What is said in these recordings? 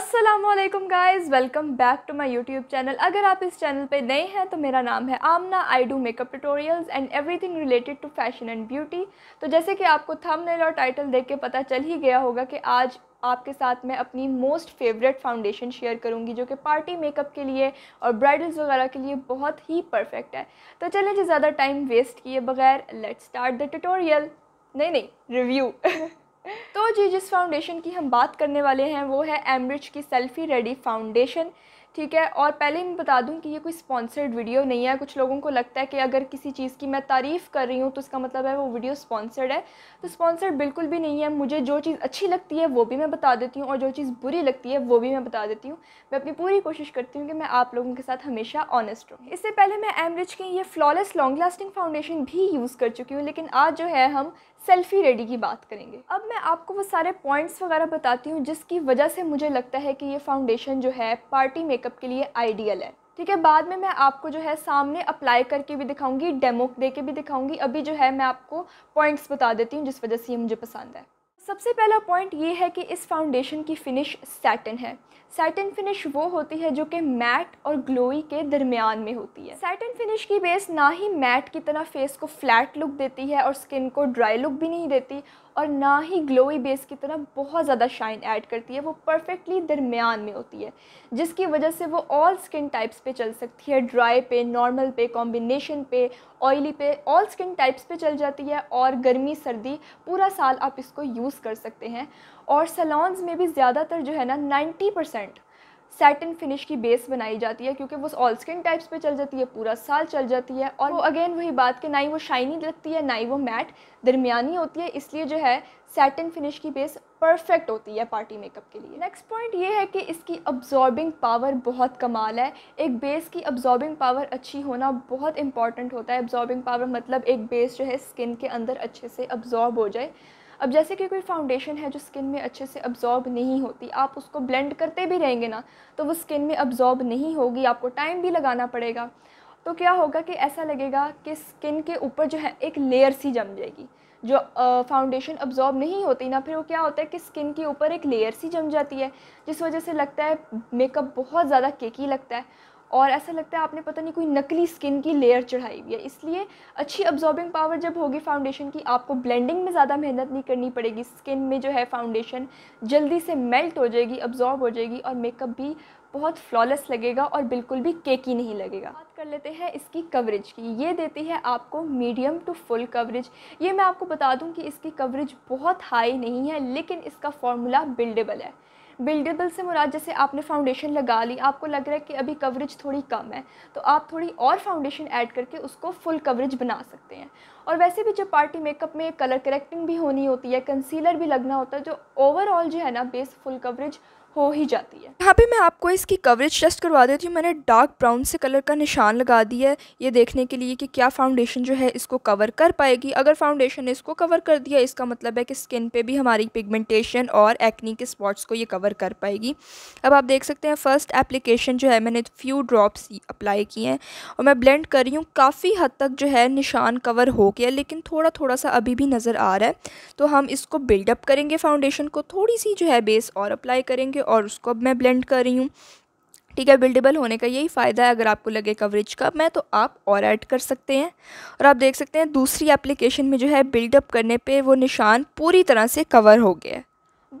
Aslam guys welcome back to my YouTube channel अगर आप इस चैनल पे नए हैं तो मेरा नाम है Amna I do makeup tutorials and everything related to fashion and beauty तो जैसे कि आपको थंबनेल और टाइटल देख के पता चल ही गया होगा कि आज आपके साथ मैं अपनी मोस्ट फेवरेट फाउंडेशन शेयर करूंगी जो कि पार्टी मेकअप के लिए और ब्राइडल्स वगैरह के लिए बहुत ही परफेक्ट है तो चलें जी ज़्यादा टाइम वेस्ट किए बगैर लेट स्टार्ट द ट्यूटोरियल नहीं नहीं रिव्यू तो जी जिस फाउंडेशन की हम बात करने वाले हैं वो है एमरिच की सेल्फ़ी रेडी फाउंडेशन ठीक है और पहले मैं बता दूं कि ये कोई स्पॉन्सर्ड वीडियो नहीं है कुछ लोगों को लगता है कि अगर किसी चीज़ की मैं तारीफ़ कर रही हूँ तो इसका मतलब है वो वीडियो स्पॉन्सर्ड है तो स्पॉन्सर्ड बिल्कुल भी नहीं है मुझे जो चीज़ अच्छी लगती है वो भी मैं बता देती हूँ और जो चीज़ बुरी लगती है वो भी मैं बता देती हूँ मैं अपनी पूरी कोशिश करती हूँ कि मैं आप लोगों के साथ हमेशा ऑनेस्ट हूँ इससे पहले मैं एमरिच की ये फ्लॉलेस लॉन्ग लास्टिंग फाउंडेशन भी यूज़ कर चुकी हूँ लेकिन आज जो है हम सेल्फ़ी रेडी की बात करेंगे अब मैं आपको वो सारे पॉइंट्स वगैरह बताती हूँ जिसकी वजह से मुझे लगता है कि ये फाउंडेशन जो है पार्टी मेकअप के लिए आइडियल है ठीक है बाद में मैं आपको जो है सामने अप्लाई करके भी दिखाऊंगी डेमो दे के भी दिखाऊंगी अभी जो है मैं आपको पॉइंट्स बता देती हूँ जिस वजह से ये मुझे पसंद है सबसे पहला पॉइंट ये है कि इस फाउंडेशन की फिनिश सैटन है सैटन फिनिश वो होती है जो कि मैट और ग्लोई के दरमियान में होती है सैटन फिनिश की बेस ना ही मैट की तरह फेस को फ्लैट लुक देती है और स्किन को ड्राई लुक भी नहीं देती और ना ही ग्लोई बेस की तरह बहुत ज़्यादा शाइन ऐड करती है वो परफेक्टली दरमियान में होती है जिसकी वजह से वो ऑल स्किन टाइप्स पे चल सकती है ड्राई पे नॉर्मल पे कॉम्बिनेशन पे ऑयली पे ऑल स्किन टाइप्स पे चल जाती है और गर्मी सर्दी पूरा साल आप इसको यूज़ यूज़ कर सकते हैं और सलोन्स में भी ज़्यादातर जो है ना 90 परसेंट सैटिन फिनिश की बेस बनाई जाती है क्योंकि वो ऑल स्किन टाइप्स पे चल जाती है पूरा साल चल जाती है और वो अगेन वही बात कि ना ही वो शाइनी लगती है ना ही वो मैट दरमियानी होती है इसलिए जो है सैटिन फिनिश की बेस परफेक्ट होती है पार्टी मेकअप के लिए नेक्स्ट पॉइंट ये है कि इसकी अब्जॉर्बिंग पावर बहुत कमाल है एक बेस की अब्जॉर्बिंग पावर अच्छी होना बहुत इंपॉर्टेंट होता है अब्जॉर्बिंग पावर मतलब एक बेस जो है स्किन के अंदर अच्छे से अब्जॉर्ब हो जाए अब जैसे कि कोई फाउंडेशन है जो स्किन में अच्छे से अब्जॉर्ब नहीं होती आप उसको ब्लेंड करते भी रहेंगे ना तो वो स्किन में अब्जॉर्ब नहीं होगी आपको टाइम भी लगाना पड़ेगा तो क्या होगा कि ऐसा लगेगा कि स्किन के ऊपर जो है एक लेयर सी जम जाएगी जो फाउंडेशन अब्जॉर्ब नहीं होती ना फिर वो क्या होता है कि स्किन के ऊपर एक लेयर सी जम जाती है जिस वजह से लगता है मेकअप बहुत ज़्यादा केकी लगता है और ऐसा लगता है आपने पता नहीं कोई नकली स्किन की लेयर चढ़ाई हुई है इसलिए अच्छी अब्जॉर्बिंग पावर जब होगी फाउंडेशन की आपको ब्लेंडिंग में ज़्यादा मेहनत नहीं करनी पड़ेगी स्किन में जो है फाउंडेशन जल्दी से मेल्ट हो जाएगी अब्जॉर्ब हो जाएगी और मेकअप भी बहुत फ्लॉलेस लगेगा और बिल्कुल भी केकी नहीं लगेगा बात कर लेते हैं इसकी कवरेज की ये देती है आपको मीडियम टू फुल कवरेज ये मैं आपको बता दूं कि इसकी कवरेज बहुत हाई नहीं है लेकिन इसका फॉर्मूला बिल्डेबल है बिल्डेबल से मुराद जैसे आपने फाउंडेशन लगा ली आपको लग रहा है कि अभी कवरेज थोड़ी कम है तो आप थोड़ी और फाउंडेशन ऐड करके उसको फुल कवरेज बना सकते हैं और वैसे भी जब पार्टी मेकअप में कलर करेक्टिंग भी होनी होती है कंसीलर भी लगना होता है जो ओवरऑल जो है ना बेस फुल कवरेज हो ही जाती है यहाँ पे मैं आपको इसकी कवरेज टेस्ट करवा देती हूँ मैंने डार्क ब्राउन से कलर का निशान लगा दिया है ये देखने के लिए कि क्या फाउंडेशन जो है इसको कवर कर पाएगी अगर फाउंडेशन ने इसको कवर कर दिया इसका मतलब है कि स्किन पे भी हमारी पिगमेंटेशन और एक्नी के स्पॉट्स को ये कवर कर पाएगी अब आप देख सकते हैं फ़र्स्ट एप्लीकेशन जो है मैंने फ्यू ड्रॉप्स अप्लाई किए हैं और मैं ब्लेंड कर रही हूँ काफ़ी हद तक जो है निशान कवर हो गया लेकिन थोड़ा थोड़ा सा अभी भी नज़र आ रहा है तो हम इसको बिल्डअप करेंगे फाउंडेशन को थोड़ी सी जो है बेस और अप्लाई करेंगे के और उसको अब मैं ब्लेंड कर रही हूँ ठीक है बिल्डेबल होने का यही फ़ायदा है अगर आपको लगे कवरेज का मैं तो आप और ऐड कर सकते हैं और आप देख सकते हैं दूसरी एप्लीकेशन में जो है बिल्डअप करने पे वो निशान पूरी तरह से कवर हो गया है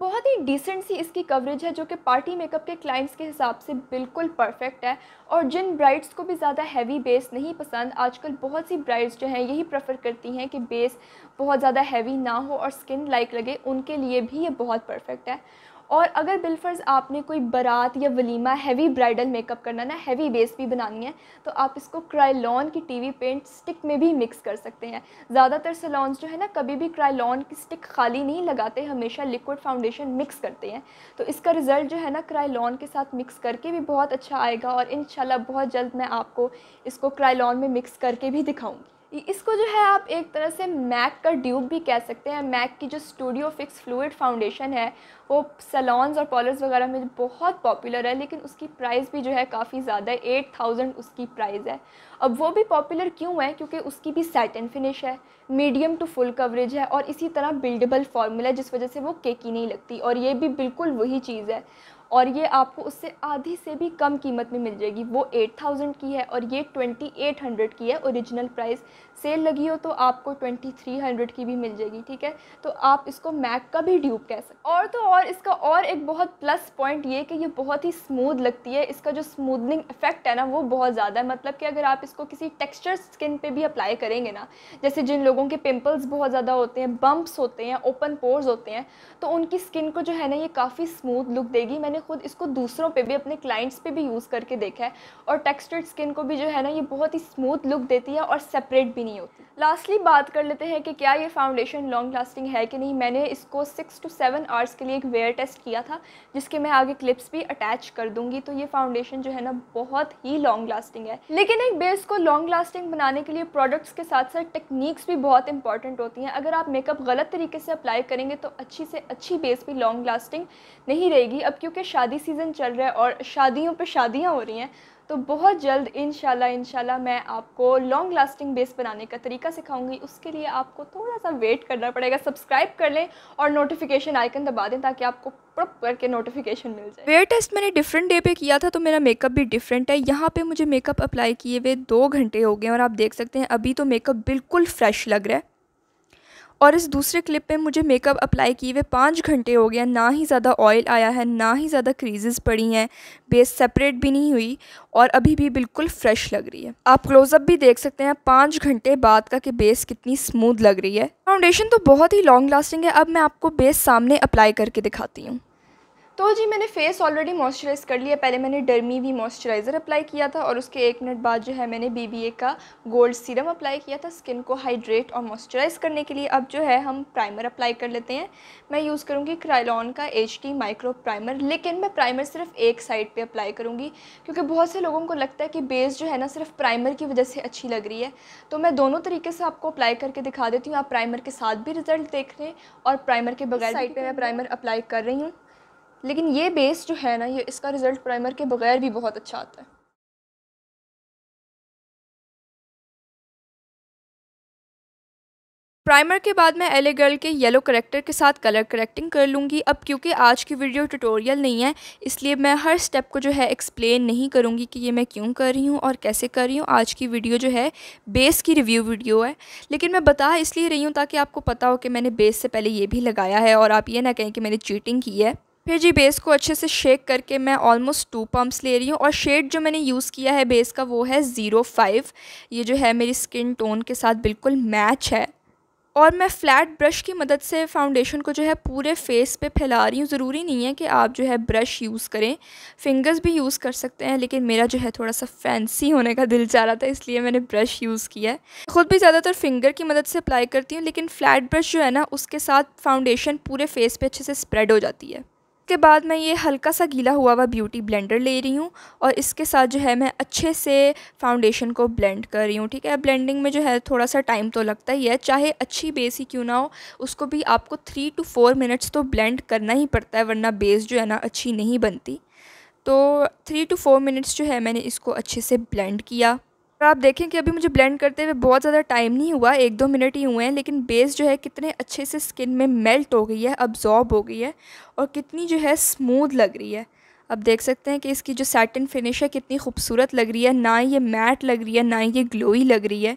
बहुत ही डिसेंट सी इसकी कवरेज है जो कि पार्टी मेकअप के क्लाइंट्स के हिसाब से बिल्कुल परफेक्ट है और जिन ब्राइड्स को भी ज़्यादा हैवी बेस नहीं पसंद आजकल बहुत सी ब्राइड्स जो हैं यही प्रेफर करती हैं कि बेस बहुत ज़्यादा हैवी ना हो और स्किन लाइक लगे उनके लिए भी ये बहुत परफेक्ट है और अगर बिलफर्ज आपने कोई बारात या वलीमा हैवी ब्राइडल मेकअप करना ना हैवी बेस भी बनानी है तो आप इसको क्राइलॉन की टीवी पेंट स्टिक में भी मिक्स कर सकते हैं ज़्यादातर सलॉन्स जो है ना कभी भी क्राइलॉन की स्टिक खाली नहीं लगाते हमेशा लिक्विड फाउंडेशन मिक्स करते हैं तो इसका रिज़ल्ट जो है ना क्राइलॉन के साथ मिक्स करके भी बहुत अच्छा आएगा और इन बहुत जल्द मैं आपको इसको क्राइलॉन में मिक्स करके भी दिखाऊँगी इसको जो है आप एक तरह से मैक का ड्यूब भी कह सकते हैं मैक की जो स्टूडियो फिक्स फ्लूड फाउंडेशन है वो सलॉन्स और पॉलर्स वगैरह में बहुत पॉपुलर है लेकिन उसकी प्राइस भी जो है काफ़ी ज़्यादा है एट थाउजेंड उसकी प्राइस है अब वो भी पॉपुलर क्यों है क्योंकि उसकी भी सैटन फिनिश है मीडियम टू फुल कवरेज है और इसी तरह बिल्डेबल फार्मूला है जिस वजह से वो केकी नहीं लगती और ये भी बिल्कुल वही चीज़ है और ये आपको उससे आधी से भी कम कीमत में मिल जाएगी वो एट थाउजेंड की है और ये ट्वेंटी एट हंड्रेड की है ओरिजिनल प्राइस सेल लगी हो तो आपको ट्वेंटी थ्री हंड्रेड की भी मिल जाएगी ठीक है तो आप इसको मैक का भी ड्यूब कह सकते और तो और इसका और एक बहुत प्लस पॉइंट ये कि ये बहुत ही स्मूद लगती है इसका जो स्मूदनिंग इफेक्ट है ना वो बहुत ज़्यादा है मतलब कि अगर आप इसको किसी टेक्स्चर स्किन पे भी अप्लाई करेंगे ना जैसे जिन लोगों के पिम्पल्स बहुत ज़्यादा होते हैं बम्प्स होते हैं ओपन पोर्स होते हैं तो उनकी स्किन को जो है ना ये काफ़ी स्मूद लुक देगी मैंने खुद इसको दूसरों पर भी अपने क्लाइंट्स पर भी यूज़ करके देखा है और टेक्स्चर्ड स्किन को भी जो है ना ये बहुत ही स्मूथ लुक देती है और सेपरेट भी नहीं नहीं होती लास्टली बात कर लेते हैं कि क्या ये फाउंडेशन लॉन्ग लास्टिंग है कि नहीं मैंने इसको सिक्स टू सेवन आवर्स के लिए एक वेयर टेस्ट किया था जिसके मैं आगे क्लिप्स भी अटैच कर दूंगी तो ये फाउंडेशन जो है ना बहुत ही लॉन्ग लास्टिंग है लेकिन एक बेस को लॉन्ग लास्टिंग बनाने के लिए प्रोडक्ट्स के साथ साथ टेक्निक्स भी बहुत इंपॉर्टेंट होती हैं अगर आप मेकअप गलत तरीके से अप्लाई करेंगे तो अच्छी से अच्छी बेस भी लॉन्ग लास्टिंग नहीं रहेगी अब क्योंकि शादी सीज़न चल रहा है और शादियों पर शादियाँ हो रही हैं तो बहुत जल्द इन शाला मैं आपको लॉन्ग लास्टिंग बेस बनाने का तरीका सिखाऊंगी उसके लिए आपको थोड़ा सा वेट करना पड़ेगा सब्सक्राइब कर लें और नोटिफिकेशन आइकन दबा दें ताकि आपको प्रॉपर करके नोटिफिकेशन मिल जाए वेयर टेस्ट मैंने डिफरेंट डे पे किया था तो मेरा मेकअप भी डिफरेंट है यहाँ पे मुझे मेकअप अप्लाई किए हुए दो घंटे हो गए और आप देख सकते हैं अभी तो मेकअप बिल्कुल फ्रेश लग रहा है और इस दूसरे क्लिप पे मुझे मेकअप अप्लाई किए हुए पाँच घंटे हो गया ना ही ज़्यादा ऑयल आया है ना ही ज़्यादा क्रीजेस पड़ी हैं बेस सेपरेट भी नहीं हुई और अभी भी बिल्कुल फ्रेश लग रही है आप क्लोजअप भी देख सकते हैं पाँच घंटे बाद का कि बेस कितनी स्मूथ लग रही है फाउंडेशन तो बहुत ही लॉन्ग लास्टिंग है अब मैं आपको बेस सामने अप्लाई करके दिखाती हूँ तो जी मैंने फेस ऑलरेडी मॉइस्चराइज़ कर लिया पहले मैंने डर्मी वी मॉइस्चराइज़र अप्लाई किया था और उसके एक मिनट बाद जो है मैंने बी का गोल्ड सीरम अप्लाई किया था स्किन को हाइड्रेट और मॉइस्चराइज़ करने के लिए अब जो है हम प्राइमर अप्लाई कर लेते हैं मैं यूज़ करूँगी क्राइलॉन का एच माइक्रो प्राइमर लेकिन मैं प्राइमर सिर्फ एक साइड पर अप्लाई करूँगी क्योंकि बहुत से लोगों को लगता है कि बेस जो है ना सिर्फ प्राइमर की वजह से अच्छी लग रही है तो मैं दोनों तरीके से आपको अप्लाई करके दिखा देती हूँ आप प्राइमर के साथ भी रिज़ल्ट देख रहे हैं और प्राइमर के बगैर साइड पर मैं प्राइमर अप्लाई कर रही हूँ लेकिन ये बेस जो है ना ये इसका रिज़ल्ट प्राइमर के बग़ैर भी बहुत अच्छा आता है प्राइमर के बाद मैं एले गर्ल के येलो करेक्टर के साथ कलर करेक्टिंग कर लूँगी अब क्योंकि आज की वीडियो ट्यूटोरियल नहीं है इसलिए मैं हर स्टेप को जो है एक्सप्लेन नहीं करूँगी कि ये मैं क्यों कर रही हूँ और कैसे कर रही हूँ आज की वीडियो जो है बेस की रिव्यू वीडियो है लेकिन मैं बता इसलिए रही हूँ ताकि आपको पता हो कि मैंने बेस से पहले ये भी लगाया है और आप ये ना कहें कि मैंने चीटिंग की है फिर जी बेस को अच्छे से शेक करके मैं ऑलमोस्ट टू पम्प्स ले रही हूँ और शेड जो मैंने यूज़ किया है बेस का वो है ज़ीरो फाइव ये जो है मेरी स्किन टोन के साथ बिल्कुल मैच है और मैं फ़्लैट ब्रश की मदद से फाउंडेशन को जो है पूरे फेस पे फैला रही हूँ ज़रूरी नहीं है कि आप जो है ब्रश यूज़ करें फिंगर्स भी यूज़ कर सकते हैं लेकिन मेरा जो है थोड़ा सा फैंसी होने का दिल चाह रहा था इसलिए मैंने ब्रश यूज़ किया है ख़ुद भी ज़्यादातर फिंगर की मदद से अप्लाई करती हूँ लेकिन फ़्लैट ब्रश जो है ना उसके साथ फाउंडेशन पूरे फेस पर अच्छे से स्प्रेड हो जाती है इसके बाद मैं ये हल्का सा गीला हुआ हुआ ब्यूटी ब्लेंडर ले रही हूँ और इसके साथ जो है मैं अच्छे से फाउंडेशन को ब्लेंड कर रही हूँ ठीक है ब्लेंडिंग में जो है थोड़ा सा टाइम तो लगता ही है चाहे अच्छी बेस ही क्यों ना हो उसको भी आपको थ्री टू फोर मिनट्स तो ब्लेंड करना ही पड़ता है वरना बेस जो है ना अच्छी नहीं बनती तो थ्री टू फोर मिनट्स जो है मैंने इसको अच्छे से ब्लेंड किया और आप देखें कि अभी मुझे ब्लेंड करते हुए बहुत ज़्यादा टाइम नहीं हुआ एक दो मिनट ही हुए हैं लेकिन बेस जो है कितने अच्छे से स्किन में मेल्ट हो गई है अब्जॉर्ब हो गई है और कितनी जो है स्मूद लग रही है आप देख सकते हैं कि इसकी जो सैटिन फिनिश है कितनी खूबसूरत लग रही है ना ये मैट लग रही है ना ये ग्लोई लग रही है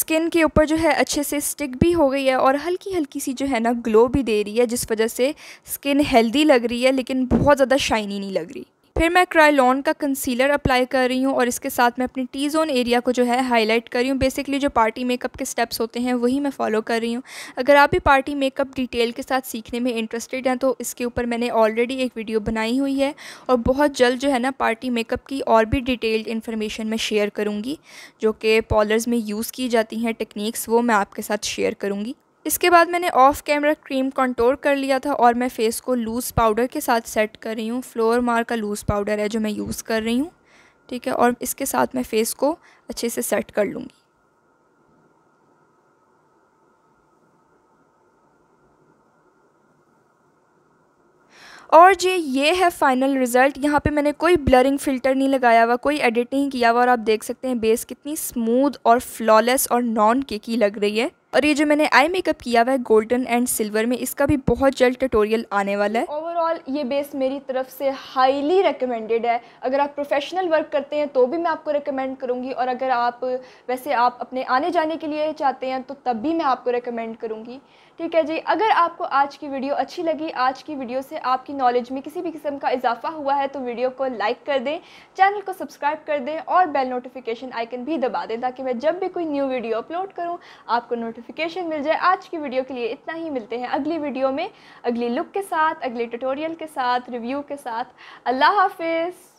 स्किन के ऊपर जो है अच्छे से स्टिक भी हो गई है और हल्की हल्की सी जो है ना ग्लो भी दे रही है जिस वजह से स्किन हेल्दी लग रही है लेकिन बहुत ज़्यादा शाइनी नहीं लग रही फिर मैं क्राइलॉन का कंसीलर अप्लाई कर रही हूँ और इसके साथ मैं अपने टी जोन एरिया को जो है हाईलाइट कर रही हूँ बेसिकली जो पार्टी मेकअप के स्टेप्स होते हैं वही मैं फॉलो कर रही हूँ अगर आप भी पार्टी मेकअप डिटेल के साथ सीखने में इंटरेस्टेड हैं तो इसके ऊपर मैंने ऑलरेडी एक वीडियो बनाई हुई है और बहुत जल्द जो है ना पार्टी मेकअप की और भी डिटेल्ड इन्फॉर्मेशन मैं शेयर करूँगी जो कि पॉलर्स में यूज़ की जाती हैं टेक्निक्स वो मैं आपके साथ शेयर करूँगी इसके बाद मैंने ऑफ कैमरा क्रीम कंटोर कर लिया था और मैं फेस को लूज़ पाउडर के साथ सेट कर रही हूँ फ्लोर मार का लूज़ पाउडर है जो मैं यूज़ कर रही हूँ ठीक है और इसके साथ मैं फेस को अच्छे से सेट कर लूँगी और जी ये है फाइनल रिज़ल्ट यहाँ पे मैंने कोई ब्लरिंग फ़िल्टर नहीं लगाया हुआ कोई एडिट नहीं किया हुआ और आप देख सकते हैं बेस कितनी स्मूथ और फ्लॉलेस और नॉन केकी लग रही है और ये जो मैंने आई मेकअप किया हुआ है गोल्डन एंड सिल्वर में इसका भी बहुत जल्द ट्यूटोरियल आने वाला है ओवरऑल ये बेस मेरी तरफ से हाईली रिकमेंडेड है अगर आप प्रोफेशनल वर्क करते हैं तो भी मैं आपको रिकमेंड करूँगी और अगर आप वैसे आप अपने आने जाने के लिए चाहते हैं तो तब भी मैं आपको रिकमेंड करूँगी ठीक है जी अगर आपको आज की वीडियो अच्छी लगी आज की वीडियो से आपकी नॉलेज में किसी भी किस्म का इजाफा हुआ है तो वीडियो को लाइक कर दें चैनल को सब्सक्राइब कर दें और बेल नोटिफिकेशन आइकन भी दबा दें ताकि मैं जब भी कोई न्यू वीडियो अपलोड करूँ आपको नोटिफिकेशन मिल जाए आज की वीडियो के लिए इतना ही मिलते हैं अगली वीडियो में अगली लुक के साथ अगले ट्यूटोरियल के साथ रिव्यू के साथ अल्लाह हाफिज़